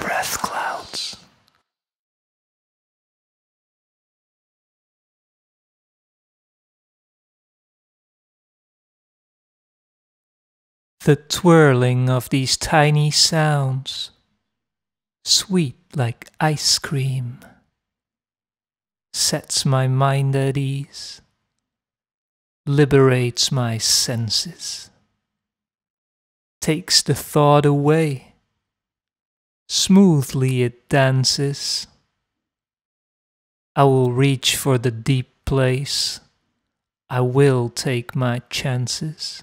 breath clouds. The twirling of these tiny sounds, sweet like ice cream, sets my mind at ease, liberates my senses, takes the thought away Smoothly it dances. I will reach for the deep place. I will take my chances.